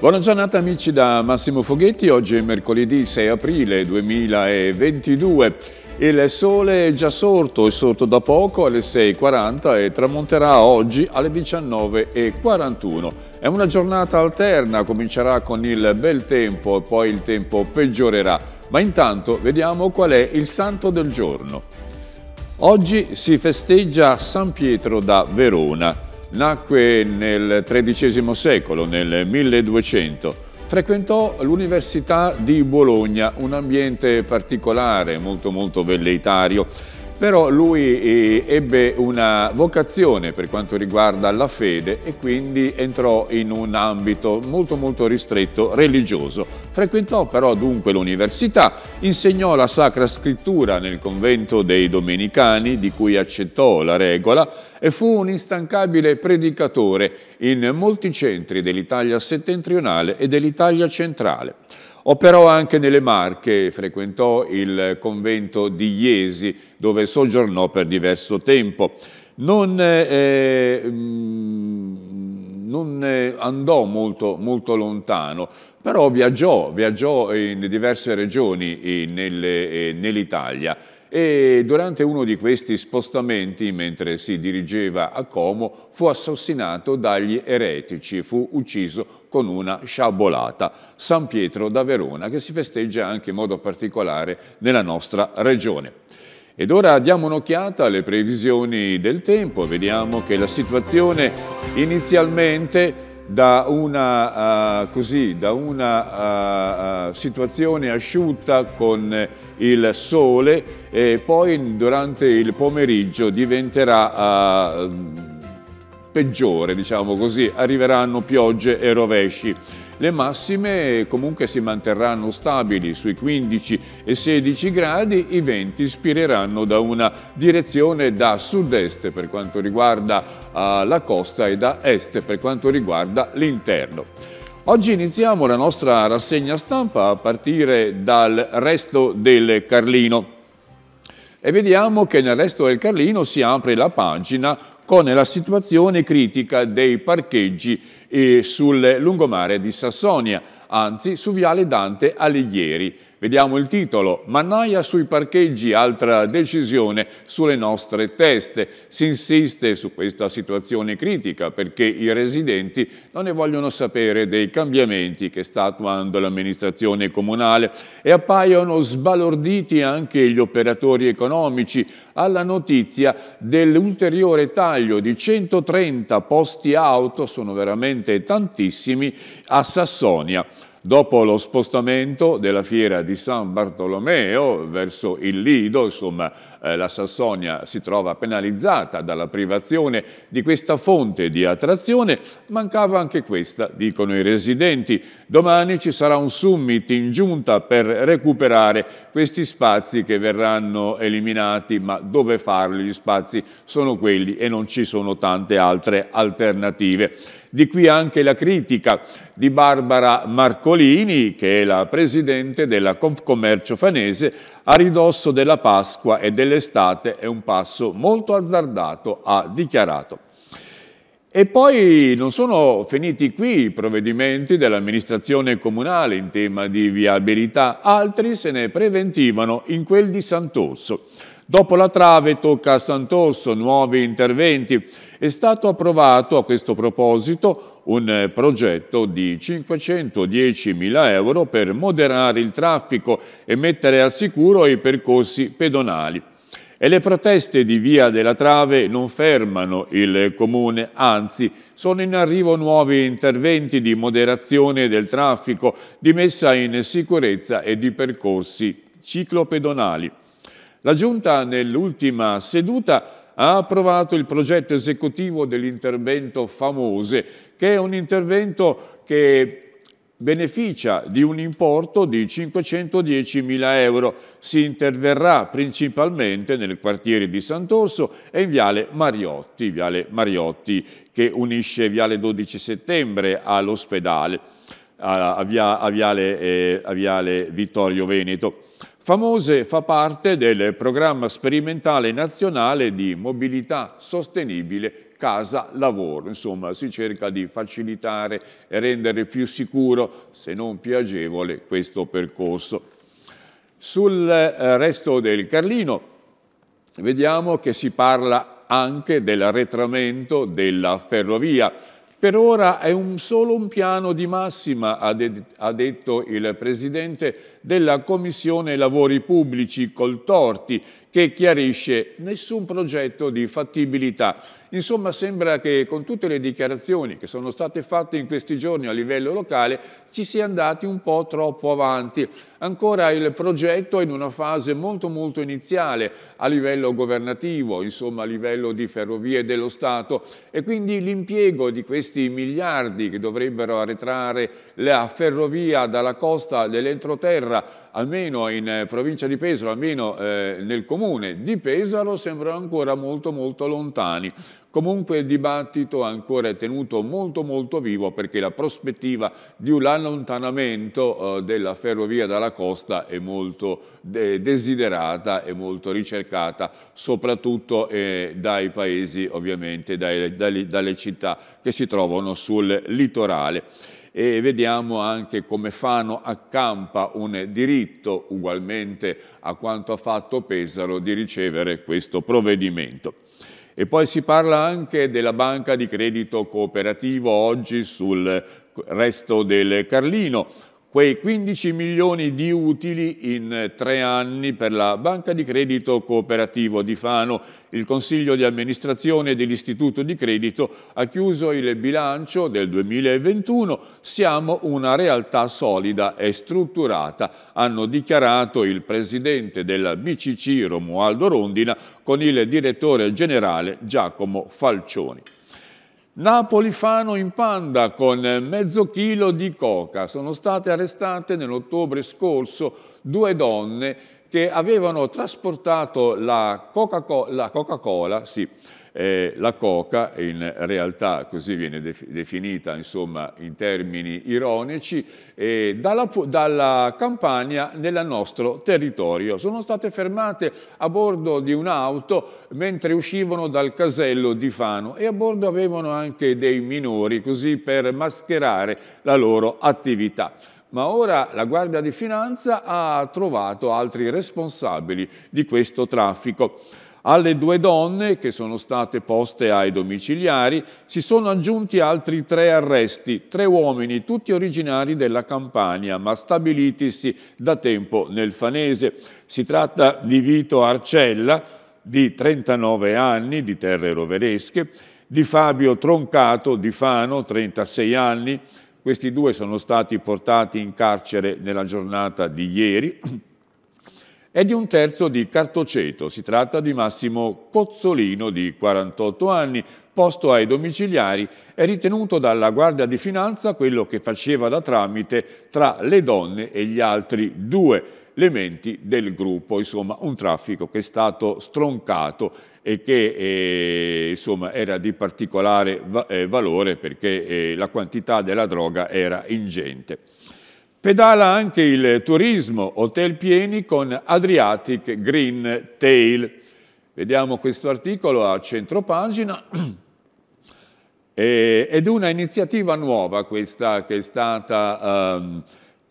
Buona giornata amici da Massimo Foghetti, oggi è mercoledì 6 aprile 2022. Il sole è già sorto, è sorto da poco alle 6.40 e tramonterà oggi alle 19.41. È una giornata alterna, comincerà con il bel tempo e poi il tempo peggiorerà. Ma intanto vediamo qual è il santo del giorno. Oggi si festeggia San Pietro da Verona. Nacque nel XIII secolo, nel 1200. Frequentò l'Università di Bologna, un ambiente particolare, molto molto velleitario però lui eh, ebbe una vocazione per quanto riguarda la fede e quindi entrò in un ambito molto molto ristretto religioso. Frequentò però dunque l'università, insegnò la Sacra Scrittura nel convento dei Domenicani di cui accettò la regola e fu un instancabile predicatore in molti centri dell'Italia settentrionale e dell'Italia centrale. Operò anche nelle Marche, frequentò il convento di Iesi, dove soggiornò per diverso tempo. Non, eh, mm, non eh, andò molto, molto, lontano, però viaggiò, viaggiò in diverse regioni eh, nell'Italia e durante uno di questi spostamenti, mentre si dirigeva a Como, fu assassinato dagli eretici e fu ucciso con una sciabolata. San Pietro da Verona, che si festeggia anche in modo particolare nella nostra regione. Ed ora diamo un'occhiata alle previsioni del tempo, vediamo che la situazione inizialmente da una, uh, così, da una uh, situazione asciutta con il sole e poi durante il pomeriggio diventerà uh, peggiore, diciamo così, arriveranno piogge e rovesci. Le massime comunque si manterranno stabili sui 15 e 16 gradi, i venti spireranno da una direzione da sud-est per quanto riguarda uh, la costa e da est per quanto riguarda l'interno. Oggi iniziamo la nostra rassegna stampa a partire dal resto del Carlino e vediamo che nel resto del Carlino si apre la pagina con la situazione critica dei parcheggi eh, sul lungomare di Sassonia, anzi su Viale Dante Alighieri. Vediamo il titolo, Mannaia sui parcheggi, altra decisione sulle nostre teste. Si insiste su questa situazione critica perché i residenti non ne vogliono sapere dei cambiamenti che sta attuando l'amministrazione comunale e appaiono sbalorditi anche gli operatori economici alla notizia dell'ulteriore taglio di 130 posti auto, sono veramente tantissimi, a Sassonia. Dopo lo spostamento della fiera di San Bartolomeo verso il Lido, insomma, eh, la Sassonia si trova penalizzata dalla privazione di questa fonte di attrazione, mancava anche questa, dicono i residenti. Domani ci sarà un summit in giunta per recuperare questi spazi che verranno eliminati, ma dove farli? Gli spazi sono quelli e non ci sono tante altre alternative. Di qui anche la critica di Barbara Marcolini, che è la presidente della Confcommercio Fanese, a ridosso della Pasqua e dell'estate è un passo molto azzardato, ha dichiarato. E poi non sono finiti qui i provvedimenti dell'amministrazione comunale in tema di viabilità, altri se ne preventivano in quel di Sant'Orso. Dopo la trave tocca a Sant'Orso nuovi interventi. È stato approvato a questo proposito un eh, progetto di 510.000 euro per moderare il traffico e mettere al sicuro i percorsi pedonali. E le proteste di Via della Trave non fermano il Comune, anzi sono in arrivo nuovi interventi di moderazione del traffico, di messa in sicurezza e di percorsi ciclopedonali. La Giunta nell'ultima seduta ha approvato il progetto esecutivo dell'intervento Famose, che è un intervento che beneficia di un importo di 510.000 euro. Si interverrà principalmente nel quartiere di Sant'Orso e in Viale Mariotti, Viale Mariotti che unisce Viale 12 settembre all'ospedale, a, a, via, a, eh, a Viale Vittorio Veneto. Famose fa parte del programma sperimentale nazionale di mobilità sostenibile casa-lavoro, insomma si cerca di facilitare e rendere più sicuro, se non più agevole, questo percorso. Sul eh, resto del Carlino vediamo che si parla anche dell'arretramento della ferrovia. Per ora è un solo un piano di massima, ha, de ha, detto il Presidente della Commissione Lavori Pubblici Coltorti, che chiarisce nessun progetto di fattibilità. Insomma, sembra che con tutte le dichiarazioni che sono state fatte in questi giorni a livello locale ci sia è andati un po' troppo avanti. Ancora il progetto è in una fase molto molto iniziale a livello governativo, insomma a livello di ferrovie dello Stato e quindi l'impiego di questi miliardi che dovrebbero arretrare la ferrovia dalla costa dell'entroterra almeno in eh, provincia di Pesaro, almeno eh, nel comune di Pesaro, sembrano ancora molto molto lontani. Comunque il dibattito ancora è tenuto molto molto vivo perché la prospettiva di un allontanamento eh, della ferrovia dalla costa è molto de desiderata e molto ricercata, soprattutto eh, dai paesi ovviamente, dai, dai, dalle città che si trovano sul litorale e vediamo anche come Fano accampa un diritto, ugualmente a quanto ha fatto Pesaro, di ricevere questo provvedimento. E poi si parla anche della banca di credito cooperativo oggi sul resto del Carlino, quei 15 milioni di utili in eh, tre anni per la Banca di Credito Cooperativo di Fano. Il Consiglio di amministrazione dell'Istituto di Credito ha chiuso il bilancio del 2021. Siamo una realtà solida e strutturata, hanno dichiarato il presidente della BCC Romualdo Rondina con il direttore generale Giacomo Falcioni. Napoli fanno in panda con mezzo chilo di coca. Sono state arrestate nell'ottobre scorso due donne che avevano trasportato la Coca-Cola, Coca sì, eh, la coca in realtà così viene def definita insomma, in termini ironici eh, dalla, dalla, Campania nel nostro territorio. Sono state fermate a bordo di un'auto mentre uscivano dal casello di Fano e a bordo avevano anche dei minori così per mascherare la loro attività. Ma ora la Guardia di Finanza ha trovato altri responsabili di questo traffico. Alle due donne, che sono state poste ai domiciliari, si sono aggiunti altri tre arresti, tre uomini, tutti originari della Campania, ma stabilitisi da tempo nel Fanese. Si tratta di Vito Arcella, di 39 anni, di terre roveresche, di Fabio Troncato, di Fano, 36 anni. Questi due sono stati portati in carcere nella giornata di ieri e di un terzo di Cartoceto. Si tratta di Massimo Cozzolino, di 48 anni, posto ai domiciliari e ritenuto dalla Guardia di Finanza quello che faceva da tramite tra le donne e gli altri due elementi del gruppo. Insomma, un traffico che è stato stroncato e che eh, insomma, era di particolare va eh, valore perché eh, la quantità della droga era ingente. Pedala anche il turismo, hotel pieni con Adriatic Green Tail. Vediamo questo articolo a centropagina. Eh, ed una iniziativa nuova questa che è stata um,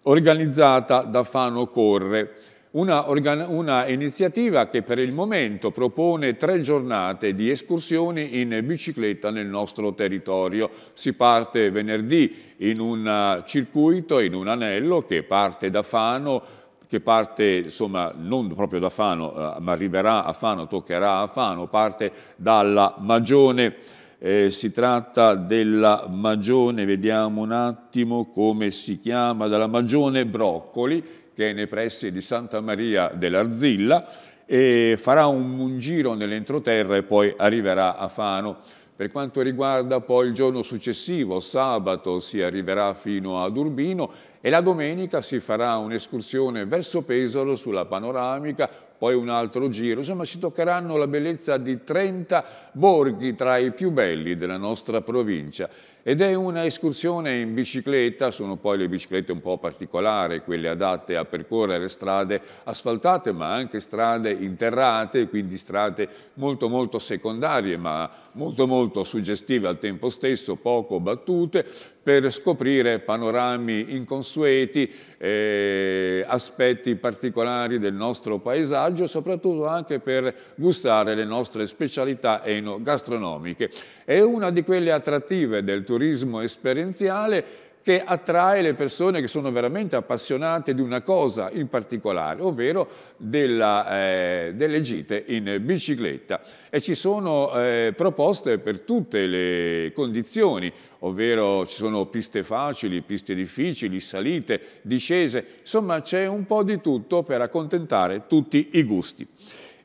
organizzata da Fano Corre una, una, iniziativa che per il momento propone tre giornate di escursioni in bicicletta nel nostro territorio. Si parte venerdì in un eh, circuito, in un anello che parte da Fano, che parte insomma non proprio da Fano, eh, ma arriverà a Fano, toccherà a Fano, parte dalla Magione. Eh, si tratta della Magione, vediamo un attimo come si chiama, dalla Magione Broccoli, che è nei pressi di Santa Maria dell'Arzilla e farà un, un giro nell'entroterra e poi arriverà a Fano. Per quanto riguarda poi il giorno successivo, sabato, si arriverà fino ad Urbino e la domenica si farà un'escursione verso Pesaro sulla panoramica, poi un altro giro, insomma ci toccheranno la bellezza di 30 borghi tra i più belli della nostra provincia ed è una escursione in bicicletta, sono poi le biciclette un po' particolari, quelle adatte a percorrere strade asfaltate ma anche strade interrate, quindi strade molto molto secondarie ma molto molto suggestive al tempo stesso, poco battute, per scoprire panorami inconsueti, eh, aspetti particolari del nostro paesaggio, soprattutto anche per gustare le nostre specialità enogastronomiche. È una di quelle attrattive del turismo esperienziale che attrae le persone che sono veramente appassionate di una cosa in particolare, ovvero della, eh, delle gite in bicicletta. E ci sono eh, proposte per tutte le condizioni, ovvero ci sono piste facili, piste difficili, salite, discese, insomma c'è un po' di tutto per accontentare tutti i gusti.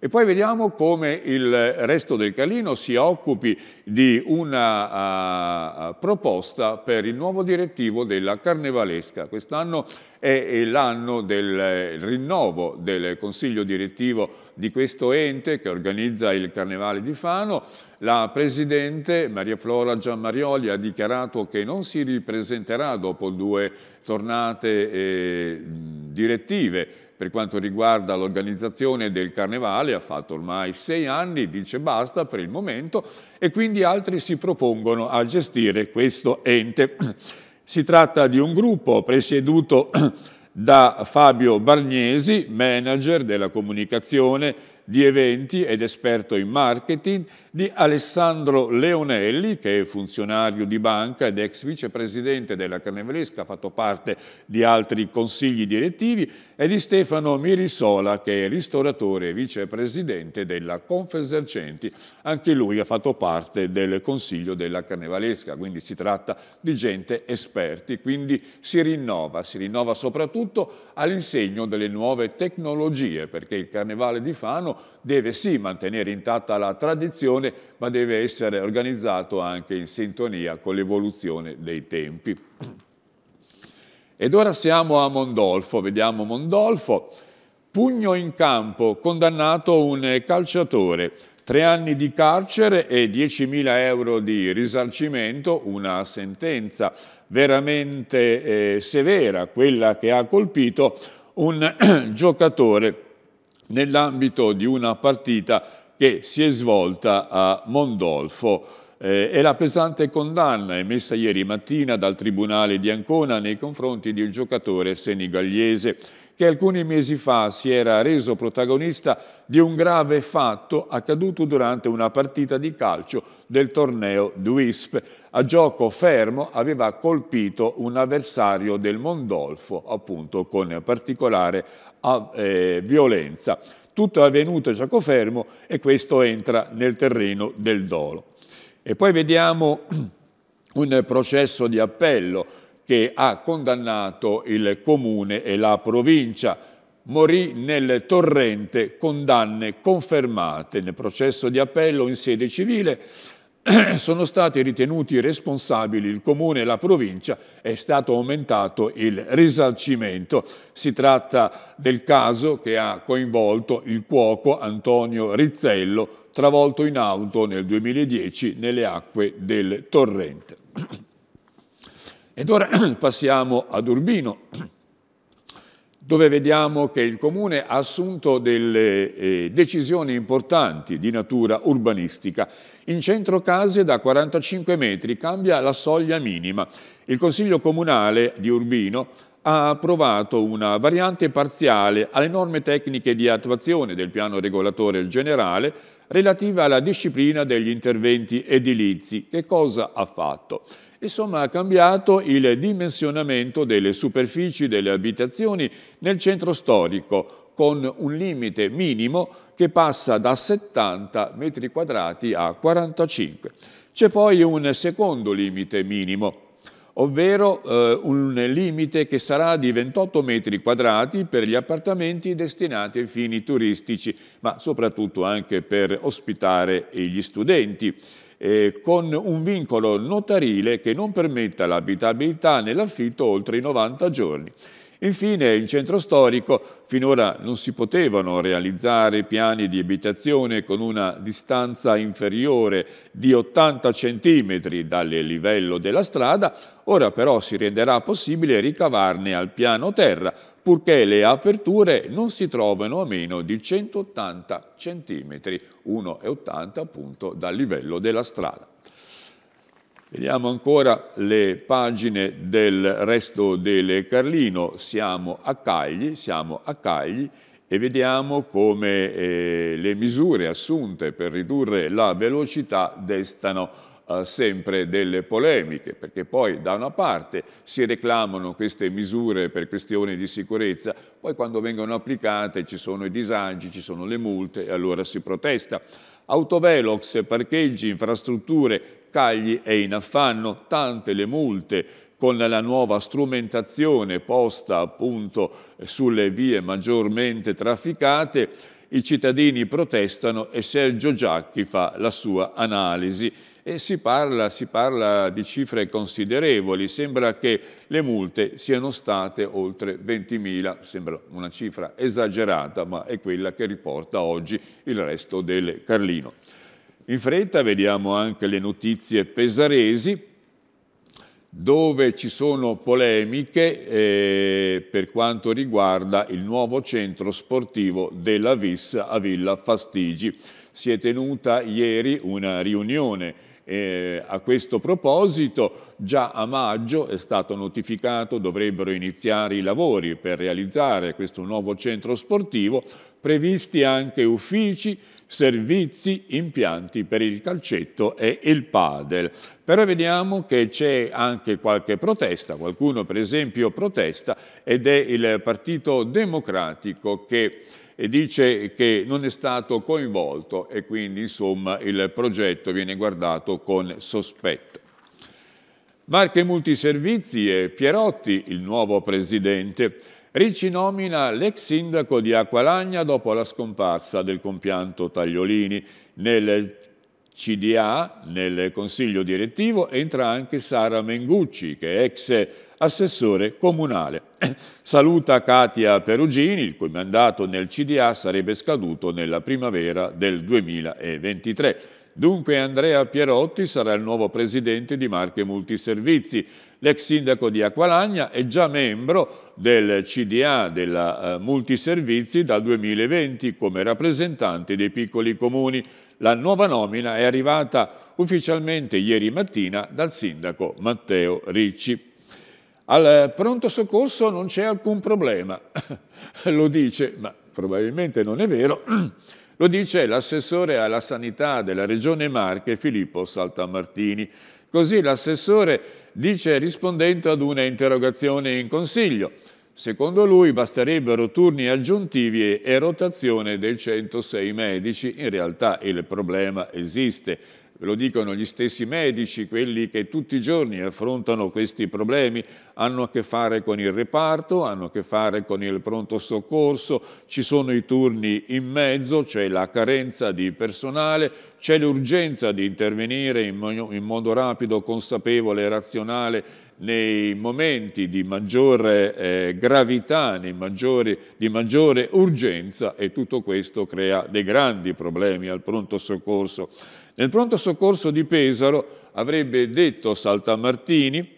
E poi vediamo come il resto del Calino si occupi di una uh, proposta per il nuovo direttivo della Carnevalesca. Quest'anno è l'anno del rinnovo del consiglio direttivo di questo ente che organizza il Carnevale di Fano. La Presidente Maria Flora Giammarioli ha dichiarato che non si ripresenterà dopo due tornate eh, direttive per quanto riguarda l'organizzazione del carnevale, ha fatto ormai sei anni, dice basta per il momento e quindi altri si propongono a gestire questo ente. Si tratta di un gruppo presieduto da Fabio Bargnesi, manager della comunicazione di eventi ed esperto in marketing, di Alessandro Leonelli, che è funzionario di banca ed ex vicepresidente della Carnevalesca, ha fatto parte di altri consigli direttivi, e di Stefano Mirisola, che è ristoratore e vicepresidente della Confesercenti. Anche lui ha fatto parte del consiglio della Carnevalesca, quindi si tratta di gente esperti, quindi si rinnova, si rinnova soprattutto all'insegno delle nuove tecnologie, perché il Carnevale di Fano deve sì mantenere intatta la tradizione, ma deve essere organizzato anche in sintonia con l'evoluzione dei tempi. Ed ora siamo a Mondolfo, vediamo Mondolfo. Pugno in campo, condannato un calciatore, tre anni di carcere e 10.000 euro di risarcimento, una sentenza veramente eh, severa, quella che ha colpito un giocatore nell'ambito di una partita che si è svolta a Mondolfo eh, e la pesante condanna emessa ieri mattina dal Tribunale di Ancona nei confronti di un giocatore senigallese che alcuni mesi fa si era reso protagonista di un grave fatto accaduto durante una partita di calcio del torneo Duisp. A gioco fermo aveva colpito un avversario del Mondolfo, appunto con particolare a eh, violenza. Tutto è avvenuto a Giacofermo e questo entra nel terreno del dolo. E poi vediamo un processo di appello che ha condannato il comune e la provincia. Morì nel torrente, condanne confermate nel processo di appello in sede civile eh, sono stati ritenuti responsabili il Comune e la Provincia, è stato aumentato il risarcimento. Si tratta del caso che ha coinvolto il cuoco Antonio Rizzello, travolto in auto nel 2010 nelle acque del torrente. Ed ora passiamo ad Urbino dove vediamo che il Comune ha assunto delle eh, decisioni importanti di natura urbanistica. In centro case da 45 metri cambia la soglia minima. Il Consiglio Comunale di Urbino ha approvato una variante parziale alle norme tecniche di attuazione del piano regolatore generale relativa alla disciplina degli interventi edilizi. Che cosa ha fatto? Insomma, ha cambiato il dimensionamento delle superfici delle abitazioni nel centro storico, con un limite minimo che passa da 70 metri quadrati a 45. C'è poi un secondo limite minimo, ovvero eh, un limite che sarà di 28 metri quadrati per gli appartamenti destinati ai fini turistici, ma soprattutto anche per ospitare gli studenti eh, con un vincolo notarile che non permetta l'abitabilità nell'affitto oltre i 90 giorni. Infine, in centro storico finora non si potevano realizzare piani di abitazione con una distanza inferiore di 80 cm dal livello della strada, ora però si renderà possibile ricavarne al piano terra purché le aperture non si trovano a meno di 180 cm, 1,80 appunto dal livello della strada. Vediamo ancora le pagine del resto del Carlino, siamo a Cagli, siamo a Cagli e vediamo come eh, le misure assunte per ridurre la velocità destano eh, sempre delle polemiche, perché poi da una parte si reclamano queste misure per questioni di sicurezza, poi quando vengono applicate ci sono i disagi, ci sono le multe e allora si protesta. Autovelox, parcheggi, infrastrutture, Cagli è in affanno, tante le multe con la nuova strumentazione posta appunto sulle vie maggiormente trafficate, i cittadini protestano e Sergio Giacchi fa la sua analisi e si parla, si parla di cifre considerevoli, sembra che le multe siano state oltre 20.000, sembra una cifra esagerata ma è quella che riporta oggi il resto del Carlino. In fretta vediamo anche le notizie pesaresi, dove ci sono polemiche eh, per quanto riguarda il nuovo centro sportivo della VIS a Villa Fastigi. Si è tenuta ieri una riunione eh, a questo proposito, già a maggio è stato notificato dovrebbero iniziare i lavori per realizzare questo nuovo centro sportivo, previsti anche uffici, servizi, impianti per il calcetto e il padel. Però vediamo che c'è anche qualche protesta, qualcuno per esempio protesta ed è il Partito Democratico che e dice che non è stato coinvolto e quindi insomma il progetto viene guardato con sospetto. Marche Multiservizi e Pierotti, il nuovo presidente, Ricci nomina l'ex sindaco di Acqualagna dopo la scomparsa del compianto Tagliolini. Nel CDA, nel consiglio direttivo, entra anche Sara Mengucci, che è ex assessore comunale. Saluta Katia Perugini, il cui mandato nel CDA sarebbe scaduto nella primavera del 2023. Dunque Andrea Pierotti sarà il nuovo presidente di Marche Multiservizi. L'ex sindaco di Acqualagna è già membro del CDA della eh, Multiservizi dal 2020 come rappresentante dei piccoli comuni. La nuova nomina è arrivata ufficialmente ieri mattina dal sindaco Matteo Ricci. Al eh, pronto soccorso non c'è alcun problema, lo dice, ma probabilmente non è vero, lo dice l'assessore alla sanità della regione Marche Filippo Saltamartini. Così l'assessore dice rispondendo ad una interrogazione in consiglio. Secondo lui basterebbero turni aggiuntivi e rotazione dei 106 medici. In realtà il problema esiste ve lo dicono gli stessi medici, quelli che tutti i giorni affrontano questi problemi, hanno a che fare con il reparto, hanno a che fare con il pronto soccorso, ci sono i turni in mezzo, c'è la carenza di personale, c'è l'urgenza di intervenire in modo rapido, consapevole e razionale nei momenti di maggiore eh, gravità, maggiori, di maggiore urgenza e tutto questo crea dei grandi problemi al pronto soccorso. Nel pronto soccorso di Pesaro avrebbe detto Saltamartini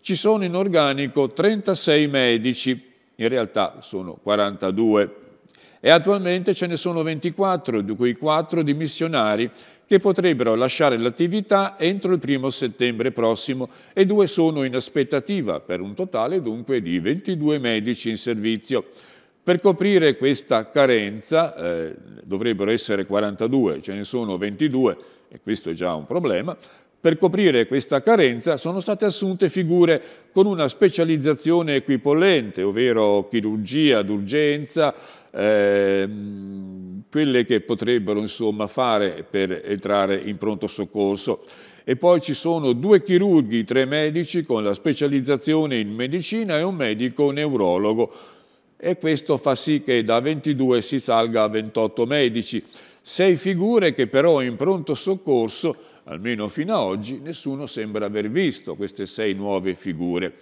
ci sono in organico 36 medici, in realtà sono 42 e attualmente ce ne sono 24, di cui 4 di missionari che potrebbero lasciare l'attività entro il primo settembre prossimo e due sono in aspettativa, per un totale dunque di 22 medici in servizio. Per coprire questa carenza eh, dovrebbero essere 42, ce ne sono 22 e questo è già un problema, per coprire questa carenza sono state assunte figure con una specializzazione equipollente, ovvero chirurgia d'urgenza, ehm, quelle che potrebbero insomma, fare per entrare in pronto soccorso. E poi ci sono due chirurghi, tre medici con la specializzazione in medicina e un medico neurologo e questo fa sì che da 22 si salga a 28 medici. Sei figure che però in pronto soccorso, almeno fino ad oggi, nessuno sembra aver visto queste sei nuove figure.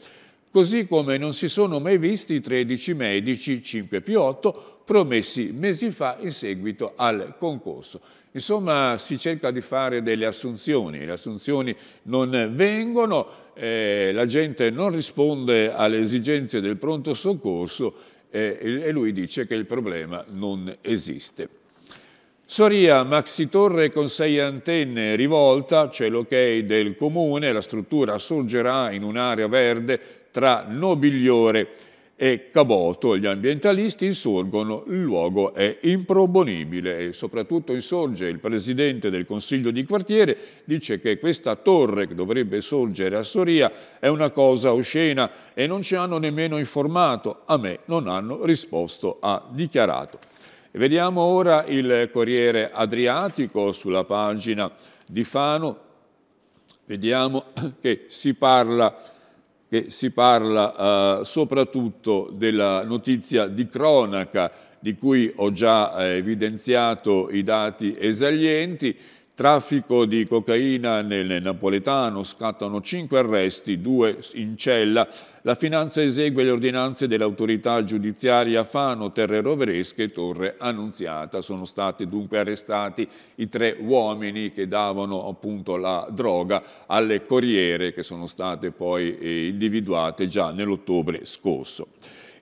Così come non si sono mai visti i 13 medici, 5 più 8, promessi mesi fa in seguito al concorso. Insomma, si cerca di fare delle assunzioni, le assunzioni non vengono, eh, la gente non risponde alle esigenze del pronto soccorso e lui dice che il problema non esiste. Soria Maxitorre con sei antenne rivolta, c'è l'ok del comune, la struttura sorgerà in un'area verde tra Nobigliore e e Caboto gli ambientalisti insorgono, il luogo è improponibile e soprattutto insorge il presidente del consiglio di quartiere, dice che questa torre che dovrebbe sorgere a Soria è una cosa oscena e non ci hanno nemmeno informato, a me non hanno risposto, ha dichiarato. Vediamo ora il Corriere Adriatico sulla pagina di Fano, vediamo che si parla che si parla eh, soprattutto della notizia di cronaca di cui ho già eh, evidenziato i dati esalienti, Traffico di cocaina nel napoletano, scattano cinque arresti, due in cella. La finanza esegue le ordinanze dell'autorità giudiziaria Fano, Terre Roveresche e Torre Annunziata. Sono stati dunque arrestati i tre uomini che davano appunto la droga alle corriere che sono state poi eh, individuate già nell'ottobre scorso.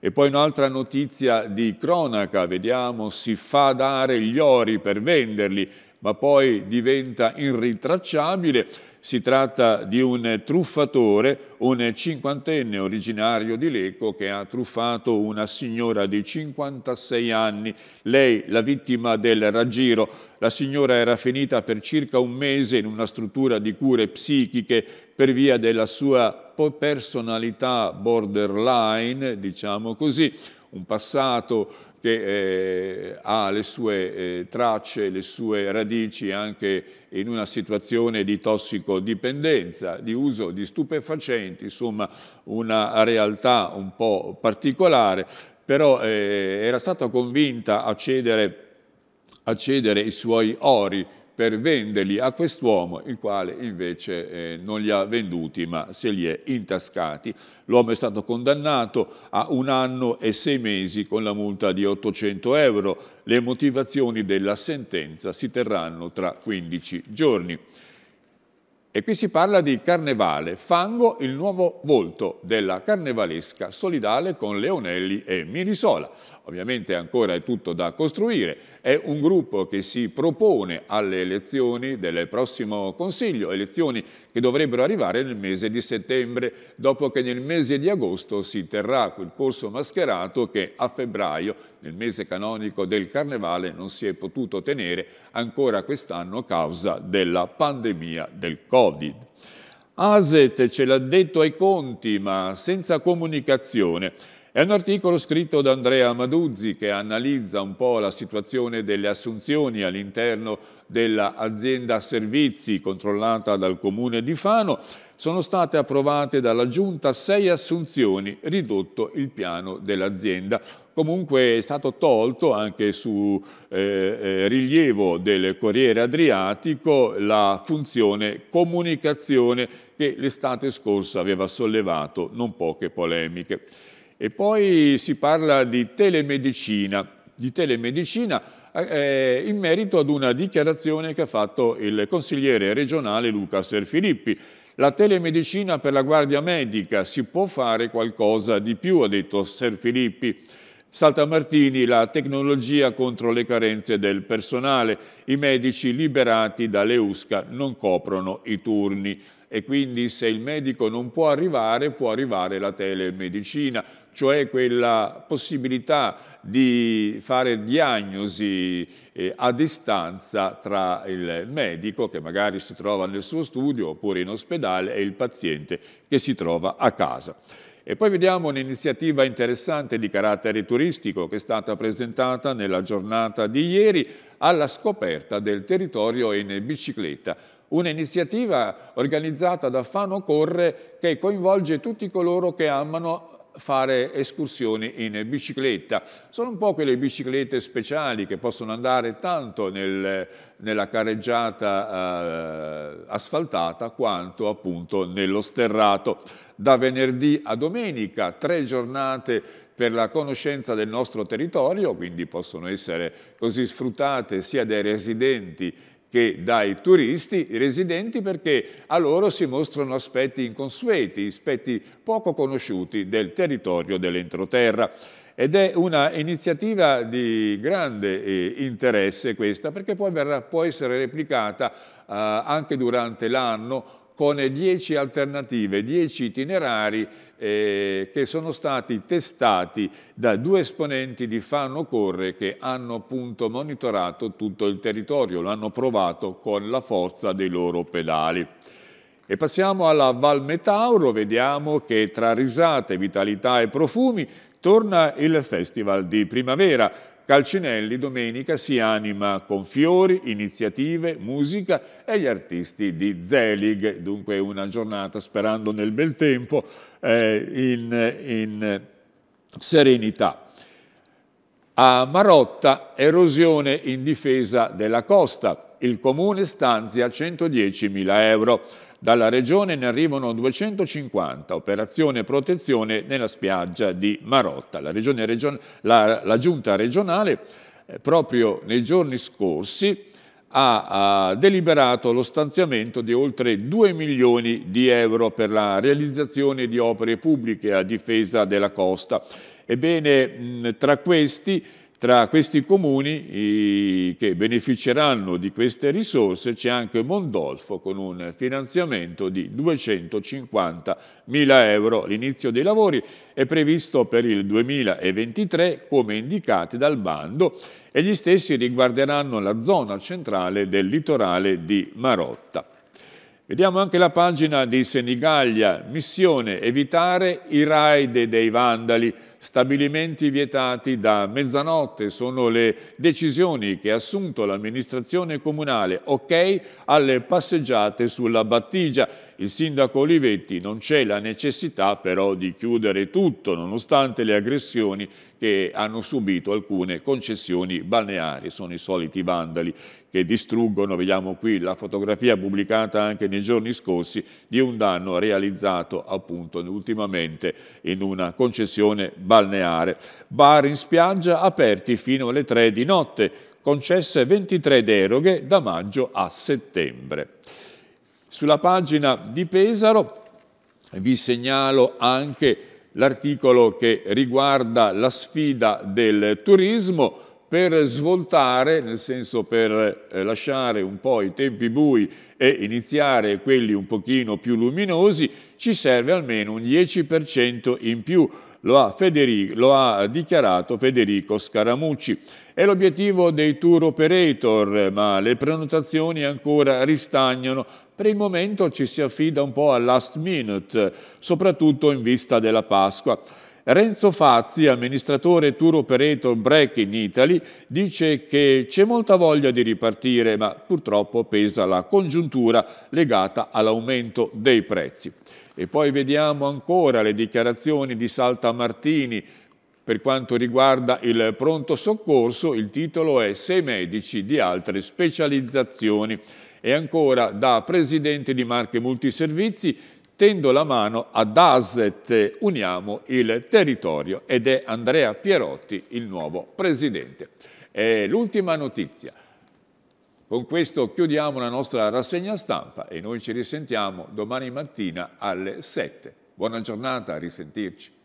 E poi un'altra notizia di cronaca, vediamo, si fa dare gli ori per venderli ma poi diventa irritracciabile. Si tratta di un truffatore, un cinquantenne originario di Lecco che ha truffato una signora di 56 anni, lei la vittima del raggiro. La signora era finita per circa un mese in una struttura di cure psichiche per via della sua personalità borderline, diciamo così, un passato che eh, ha le sue eh, tracce, le sue radici anche in una situazione di tossicodipendenza, di uso di stupefacenti, insomma una realtà un po' particolare, però eh, era stata convinta a cedere, a cedere i suoi ori per venderli a quest'uomo, il quale invece eh, non li ha venduti ma se li è intascati. L'uomo è stato condannato a un anno e sei mesi con la multa di 800 euro. Le motivazioni della sentenza si terranno tra 15 giorni. E qui si parla di Carnevale, Fango, il nuovo volto della carnevalesca solidale con Leonelli e Mirisola. Ovviamente ancora è tutto da costruire, è un gruppo che si propone alle elezioni del prossimo Consiglio, elezioni che dovrebbero arrivare nel mese di settembre, dopo che nel mese di agosto si terrà quel corso mascherato che a febbraio, nel mese canonico del Carnevale, non si è potuto tenere ancora quest'anno a causa della pandemia del Covid. Aset ce l'ha detto ai conti, ma senza comunicazione. È un articolo scritto da Andrea Maduzzi che analizza un po' la situazione delle assunzioni all'interno dell'azienda servizi controllata dal comune di Fano. Sono state approvate dalla giunta sei assunzioni, ridotto il piano dell'azienda. Comunque è stato tolto anche su eh, eh rilievo del Corriere Adriatico la funzione comunicazione che l'estate scorsa aveva sollevato non poche polemiche. E poi si parla di telemedicina, di telemedicina eh, in merito ad una dichiarazione che ha fatto il consigliere regionale Luca Serfilippi. La telemedicina per la guardia medica si può fare qualcosa di più, ha detto Serfilippi. Saltamartini, la tecnologia contro le carenze del personale. I medici liberati dall'EUSCA non coprono i turni e quindi se il medico non può arrivare, può arrivare la telemedicina cioè quella possibilità di fare diagnosi eh, a distanza tra il medico che magari si trova nel suo studio oppure in ospedale e il paziente che si trova a casa. E poi vediamo un'iniziativa interessante di carattere turistico che è stata presentata nella giornata di ieri alla scoperta del territorio in bicicletta. Un'iniziativa organizzata da Fano Corre che coinvolge tutti coloro che amano fare escursioni in bicicletta. Sono un po' quelle biciclette speciali che possono andare tanto nel, nella carreggiata eh, asfaltata quanto appunto nello sterrato. Da venerdì a domenica tre giornate per la conoscenza del nostro territorio, quindi possono essere così sfruttate sia dai residenti che dai turisti residenti perché a loro si mostrano aspetti inconsueti, aspetti poco conosciuti del territorio dell'entroterra. Ed è una iniziativa di grande eh, interesse questa perché poi verrà, può essere replicata eh, anche durante l'anno con 10 alternative, 10 itinerari eh, che sono stati testati da due esponenti di Fano Corre che hanno appunto monitorato tutto il territorio, lo hanno provato con la forza dei loro pedali. E passiamo alla Val Metauro, vediamo che tra risate, vitalità e profumi torna il festival di primavera Calcinelli domenica si anima con fiori, iniziative, musica e gli artisti di Zelig. Dunque una giornata sperando nel bel tempo eh, in, in serenità. A Marotta erosione in difesa della costa. Il comune stanzia 110.000 euro. Dalla regione ne arrivano 250, operazione protezione nella spiaggia di Marotta. La, regione, la, la giunta regionale eh, proprio nei giorni scorsi ha, ha deliberato lo stanziamento di oltre 2 milioni di euro per la realizzazione di opere pubbliche a difesa della costa. Ebbene, tra questi tra questi comuni che beneficeranno di queste risorse c'è anche Mondolfo con un finanziamento di 250.000 euro. L'inizio dei lavori è previsto per il 2023 come indicati dal bando e gli stessi riguarderanno la zona centrale del litorale di Marotta. Vediamo anche la pagina di Senigallia, missione evitare i raid dei vandali, stabilimenti vietati da mezzanotte, sono le decisioni che ha assunto l'amministrazione comunale, ok alle passeggiate sulla battigia il sindaco Olivetti non c'è la necessità però di chiudere tutto nonostante le aggressioni che hanno subito alcune concessioni balneari, sono i soliti vandali che distruggono, vediamo qui la fotografia pubblicata anche nei giorni scorsi di un danno realizzato appunto ultimamente in una concessione balneare. Bar in spiaggia aperti fino alle 3 di notte, concesse 23 deroghe da maggio a settembre. Sulla pagina di Pesaro vi segnalo anche l'articolo che riguarda la sfida del turismo per svoltare, nel senso per eh, lasciare un po' i tempi bui e iniziare quelli un pochino più luminosi, ci serve almeno un 10% in più. Lo ha, lo ha dichiarato Federico Scaramucci. È l'obiettivo dei tour operator, ma le prenotazioni ancora ristagnano. Per il momento ci si affida un po' al last minute, soprattutto in vista della Pasqua. Renzo Fazzi, amministratore tour operator Break in Italy, dice che c'è molta voglia di ripartire, ma purtroppo pesa la congiuntura legata all'aumento dei prezzi. E poi vediamo ancora le dichiarazioni di Salta Martini, per quanto riguarda il pronto soccorso, il titolo è Sei medici di altre specializzazioni. E ancora, da presidente di Marche Multiservizi, tendo la mano ad ASET, uniamo il territorio, ed è Andrea Pierotti il nuovo presidente. E l'ultima notizia. Con questo chiudiamo la nostra rassegna stampa e noi ci risentiamo domani mattina alle 7. Buona giornata, a risentirci.